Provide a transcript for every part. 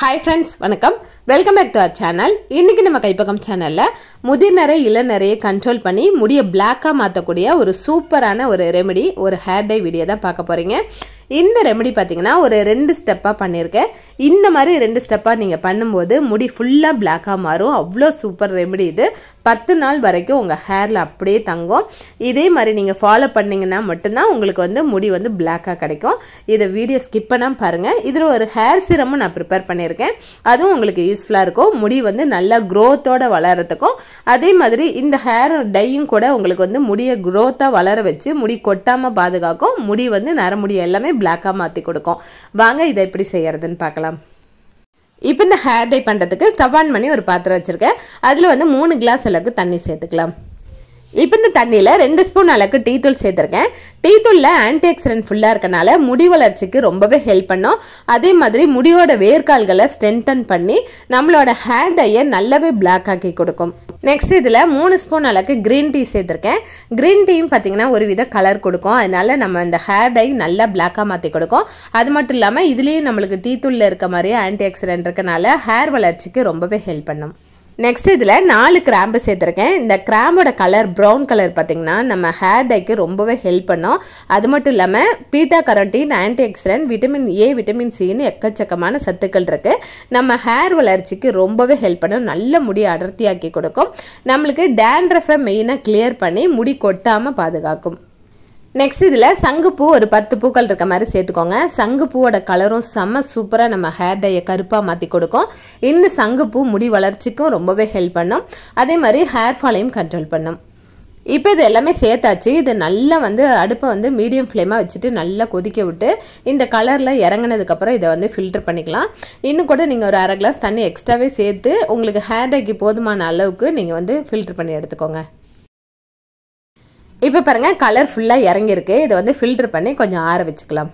hi friends வணக்கம் welcome back to our channel இன்றைக்கி நம்ம கைப்பக்கம் சேனலில் முதிர்நரை இளநரையை கண்ட்ரோல் பண்ணி முடிய பிளாக்காக மாற்றக்கூடிய ஒரு சூப்பரான ஒரு ரெமெடி ஒரு ஹேர் டை வீடியோ தான் பார்க்க போகிறீங்க இந்த ரெமடி பார்த்தீங்கன்னா ஒரு ரெண்டு ஸ்டெப்பாக பண்ணியிருக்கேன் இந்த மாதிரி ரெண்டு ஸ்டெப்பாக நீங்கள் பண்ணும்போது முடி ஃபுல்லாக பிளாக்காக மாறும் அவ்வளோ சூப்பர் ரெமடி இது பத்து நாள் வரைக்கும் உங்கள் ஹேரில் அப்படியே தங்கும் இதே மாதிரி நீங்கள் ஃபாலோ பண்ணிங்கன்னா மட்டும்தான் உங்களுக்கு வந்து முடி வந்து பிளாக்காக கிடைக்கும் இதை வீடியோ ஸ்கிப் பண்ணால் பாருங்கள் இதில் ஒரு ஹேர் சிரமும் நான் ப்ரிப்பேர் பண்ணியிருக்கேன் அதுவும் உங்களுக்கு யூஸ்ஃபுல்லாக இருக்கும் முடி வந்து நல்லா க்ரோத்தோட வளரத்துக்கும் அதே மாதிரி இந்த ஹேர் டையும் கூட உங்களுக்கு வந்து முடியை க்ரோத்தாக வளர வச்சு முடி கொட்டாமல் பாதுகாக்கும் முடி வந்து நரமுடி எல்லாமே பிளாக்காக மாற்றி கொடுக்கும் வாங்க இதை எப்படி செய்கிறதுன்னு பார்க்கலாம் இப்போ இந்த ஹேர் டை பண்ணுறதுக்கு ஸ்டவ் ஆன் பண்ணி ஒரு பாத்திரம் வச்சுருக்கேன் அதில் வந்து மூணு கிளாஸ் அளவுக்கு தண்ணி சேர்த்துக்கலாம் இப்போ இந்த தண்ணியில் ரெண்டு ஸ்பூன் அளவுக்கு டீ தூள் சேர்த்துருக்கேன் டீ தூளில் ஆன்டி ஆக்சிடென்ட் ஃபுல்லாக இருக்கனால முடி வளர்ச்சிக்கு ரொம்பவே ஹெல்ப் பண்ணும் அதே மாதிரி முடியோட வேர்க்கால்களை ஸ்ட்ரென்தன் பண்ணி நம்மளோட ஹேர் டையை நல்லாவே பிளாக் ஆக்கி கொடுக்கும் நெக்ஸ்ட் இதில் மூணு ஸ்பூன் அளவுக்கு க்ரீன் டீ சேர்த்துருக்கேன் க்ரீன் டீயும் பார்த்திங்கன்னா ஒரு வித கலர் கொடுக்கும் அதனால் நம்ம இந்த ஹேர் டை நல்லா பிளாக்காக மாற்றி கொடுக்கும் அது மட்டும் இல்லாமல் இதுலேயும் நம்மளுக்கு டீ தூளில் இருக்க மாதிரியே ஆன்டி ஆக்சிடென்ட் இருக்கனால ஹேர் வளர்ச்சிக்கு ரொம்பவே ஹெல்ப் பண்ணும் நெக்ஸ்ட் இதில் நாலு கிராம்பு சேர்த்துருக்கேன் இந்த கிராம்போட கலர் ப்ரௌன் கலர் பார்த்திங்கன்னா நம்ம ஹேர் டைக்கு ரொம்பவே ஹெல்ப் பண்ணோம் அது மட்டும் இல்லாமல் beta carotene antioxidant vitamin A vitamin சின்னு எக்கச்சக்கமான சத்துக்கள் இருக்குது நம்ம ஹேர் வளர்ச்சிக்கு ரொம்பவே ஹெல்ப் பண்ணும் நல்ல முடி அடர்த்தியாக்கி கொடுக்கும் நம்மளுக்கு டேண்ட்ரஃபை மெயினாக கிளியர் பண்ணி முடி கொட்டாமல் பாதுகாக்கும் நெக்ஸ்ட் இதில் சங்குப்பூ ஒரு பத்து பூக்கள் இருக்க மாதிரி சேர்த்துக்கோங்க சங்குப்பூவோட கலரும் செம்ம சூப்பராக நம்ம ஹேர் டையை கருப்பாக மாற்றி கொடுக்கும் இந்த சங்குப்பூ முடி வளர்ச்சிக்கும் ரொம்பவே ஹெல்ப் பண்ணும் அதே மாதிரி ஹேர் ஃபாலையும் கண்ட்ரோல் பண்ணும் இப்போ இது எல்லாமே சேர்த்தாச்சு இது நல்லா வந்து அடுப்பை வந்து மீடியம் ஃப்ளேமாக வச்சுட்டு நல்லா கொதிக்க விட்டு இந்த கலரில் இறங்கினதுக்கப்புறம் இதை வந்து ஃபில்டர் பண்ணிக்கலாம் இன்னும் கூட நீங்கள் ஒரு அரை கிளாஸ் தண்ணி எக்ஸ்ட்ராவே சேர்த்து உங்களுக்கு ஹேர் டேக்கு போதுமான அளவுக்கு நீங்கள் வந்து ஃபில்டர் பண்ணி எடுத்துக்கோங்க இப்போ பாருங்கள் கலர் ஃபுல்லாக இறங்கியிருக்கு இதை வந்து ஃபில்ட்ரு பண்ணி கொஞ்சம் ஆற வச்சுக்கலாம்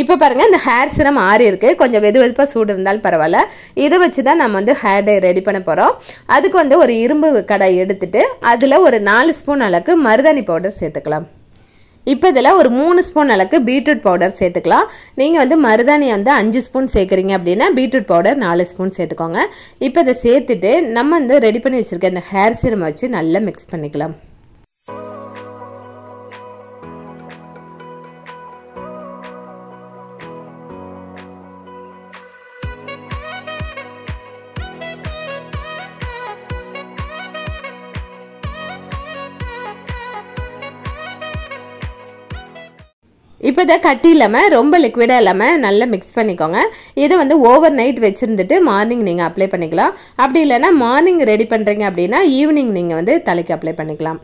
இப்போ பாருங்கள் இந்த ஹேர் சிரம் ஆறி இருக்குது கொஞ்சம் வெது வெதுப்பாக சூடு இருந்தாலும் பரவாயில்ல இதை வச்சு தான் நம்ம வந்து ஹேர் டை ரெடி பண்ண போகிறோம் அதுக்கு வந்து ஒரு இரும்பு கடை எடுத்துட்டு அதில் ஒரு நாலு ஸ்பூன் அளவுக்கு மருதாணி பவுடர் சேர்த்துக்கலாம் இப்போ இதில் ஒரு மூணு ஸ்பூன் அளவுக்கு பீட்ரூட் பவுடர் சேர்த்துக்கலாம் நீங்கள் வந்து மருதாணி வந்து அஞ்சு ஸ்பூன் சேர்க்குறீங்க அப்படின்னா பீட்ரூட் பவுடர் நாலு ஸ்பூன் சேர்த்துக்கோங்க இப்போ இதை சேர்த்துட்டு நம்ம வந்து ரெடி பண்ணி வச்சுருக்க இந்த ஹேர் சீரம் வச்சு நல்லா மிக்ஸ் பண்ணிக்கலாம் இப்போ இதை கட்டி இல்லாமல் ரொம்ப லிக்விடாக இல்லாமல் நல்லா மிக்ஸ் பண்ணிக்கோங்க இதை வந்து ஓவர் நைட் வச்சுருந்துட்டு மார்னிங் நீங்கள் அப்ளை பண்ணிக்கலாம் அப்படி இல்லைனா மார்னிங் ரெடி பண்ணுறீங்க அப்படின்னா ஈவினிங் நீங்கள் வந்து தலைக்கு அப்ளை பண்ணிக்கலாம்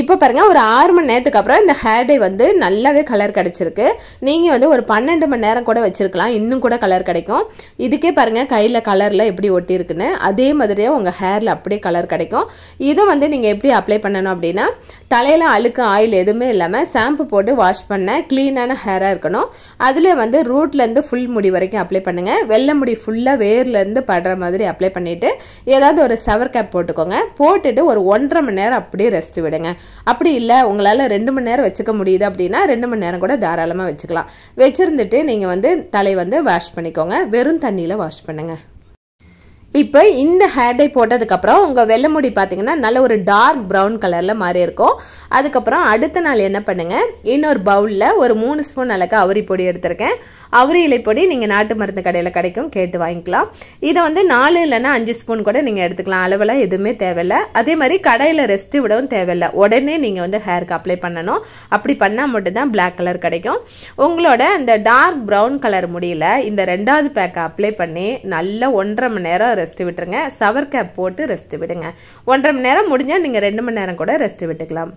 இப்போ பாருங்கள் ஒரு ஆறு மணி நேரத்துக்கு அப்புறம் இந்த ஹேர் டே வந்து நல்லாவே கலர் கிடச்சிருக்கு நீங்கள் வந்து ஒரு பன்னெண்டு மணி நேரம் கூட வச்சுருக்கலாம் இன்னும் கூட கலர் கிடைக்கும் இதுக்கே பாருங்கள் கையில் கலரில் எப்படி ஒட்டியிருக்குன்னு அதே மாதிரியே உங்கள் ஹேரில் அப்படியே கலர் கிடைக்கும் இதை வந்து நீங்கள் எப்படி அப்ளை பண்ணணும் அப்படின்னா தலையில் அழுக்கு ஆயில் எதுவுமே இல்லாமல் ஷாம்பு போட்டு வாஷ் பண்ண க்ளீனான ஹேராக இருக்கணும் அதில் வந்து ரூட்லேருந்து ஃபுல் முடி வரைக்கும் அப்ளை பண்ணுங்கள் வெள்ளை முடி ஃபுல்லாக வேர்லேருந்து படுற மாதிரி அப்ளை பண்ணிவிட்டு ஏதாவது ஒரு சவர் கேப் போட்டுக்கோங்க போட்டுட்டு ஒரு ஒன்றரை மணி நேரம் அப்படியே ரெஸ்ட் விடுங்க அப்படி இல்லை உங்களால் ரெண்டு மணி நேரம் வச்சுக்க முடியுது அப்படின்னா ரெண்டு மணி நேரம் கூட தாராளமாக வச்சுக்கலாம் வச்சுருந்துட்டு நீங்கள் வந்து தலை வந்து வாஷ் பண்ணிக்கோங்க வெறும் தண்ணியில் வாஷ் பண்ணுங்கள் இப்போ இந்த ஹேர் டை போட்டதுக்கப்புறம் உங்கள் வெள்ளை முடி பார்த்தீங்கன்னா நல்ல ஒரு டார்க் ப்ரௌன் கலரில் மாறி இருக்கும் அதுக்கப்புறம் அடுத்த நாள் என்ன பண்ணுங்கள் இன்னொரு பவுலில் ஒரு மூணு ஸ்பூன் அளவுக்கு அவரி பொடி எடுத்திருக்கேன் அவரி பொடி நீங்கள் நாட்டு மருந்து கடையில் கிடைக்கும் கேட்டு வாங்கிக்கலாம் இதை வந்து நாலு இல்லைன்னா அஞ்சு ஸ்பூன் கூட நீங்கள் எடுத்துக்கலாம் அளவெல்லாம் எதுவுமே தேவையில்லை அதே மாதிரி கடையில் ரெஸ்ட்டு விடவும் தேவையில்லை உடனே நீங்கள் வந்து ஹேருக்கு அப்ளை பண்ணணும் அப்படி பண்ணால் மட்டும்தான் பிளாக் கலர் கிடைக்கும் உங்களோட அந்த டார்க் ப்ரௌன் கலர் முடியல இந்த ரெண்டாவது பேக்கை அப்ளை பண்ணி நல்லா ஒன்றரை மணி நேரம் ரெஸ்ட் விட்டுருங்க சவர் கேப் போட்டு ரெஸ்ட் விடுங்க ஒன்றரை மணி நேரம் முடிஞ்சால் நீங்கள் ரெண்டு மணி நேரம் கூட ரெஸ்ட் விட்டுக்கலாம்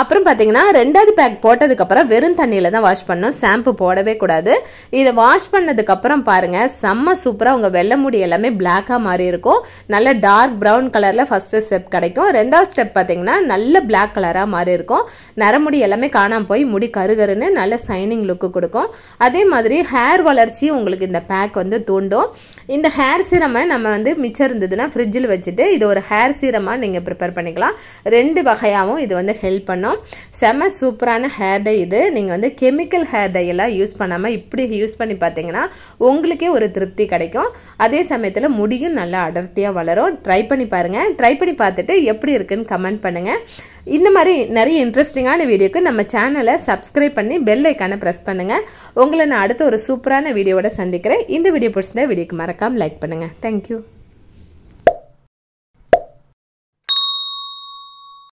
அப்புறம் பார்த்தீங்கன்னா ரெண்டாவது பேக் போட்டதுக்கப்புறம் வெறும் தண்ணியில் தான் வாஷ் பண்ணணும் ஷாம்பு போடவே கூடாது இதை வாஷ் பண்ணதுக்கப்புறம் பாருங்கள் செம்ம சூப்பராக உங்கள் வெள்ளை முடி எல்லாமே பிளாக்காக மாறி இருக்கும் நல்ல டார்க் ப்ரௌன் கலரில் ஃபஸ்ட்டு ஸ்டெப் கிடைக்கும் ரெண்டாவது ஸ்டெப் பார்த்தீங்கன்னா நல்ல பிளாக் கலராக மாறி இருக்கும் நரமுடி எல்லாமே காணாமல் போய் முடி கருகருன்னு நல்ல சைனிங் லுக்கு கொடுக்கும் அதே மாதிரி ஹேர் வளர்ச்சி உங்களுக்கு இந்த பேக் வந்து தூண்டும் இந்த ஹேர் சீரமை நம்ம வந்து மிச்சம் இருந்ததுன்னா ஃப்ரிட்ஜில் வச்சுட்டு இது ஒரு ஹேர் சீரமாக நீங்கள் ப்ரிப்பேர் பண்ணிக்கலாம் ரெண்டு வகையாகவும் இது வந்து ஹெல்ப் பண்ணும் செம சூப்பரான ஹேர் டை இது நீங்கள் வந்து கெமிக்கல் ஹேர் டை எல்லாம் யூஸ் பண்ணாமல் இப்படி யூஸ் பண்ணி பார்த்தீங்கன்னா உங்களுக்கே ஒரு திருப்தி கிடைக்கும் அதே சமயத்தில் முடியும் நல்லா அடர்த்தியாக வளரும் ட்ரை பண்ணி பாருங்கள் ட்ரை பண்ணி பார்த்துட்டு எப்படி இருக்குன்னு கமெண்ட் பண்ணுங்கள் இந்த மாதிரி நிறைய இன்ட்ரெஸ்டிங்கான வீடியோக்கு நம்ம சேனலை சப்ஸ்கிரைப் பண்ணி பெல் ஐக்கானை ப்ரெஸ் பண்ணுங்கள் உங்களை நான் அடுத்த ஒரு சூப்பரான வீடியோவோட சந்திக்கிறேன் இந்த வீடியோ பிடிச்சிருந்தா வீடியோக்கு மறக்காமல் லைக் பண்ணுங்கள் தேங்க்யூ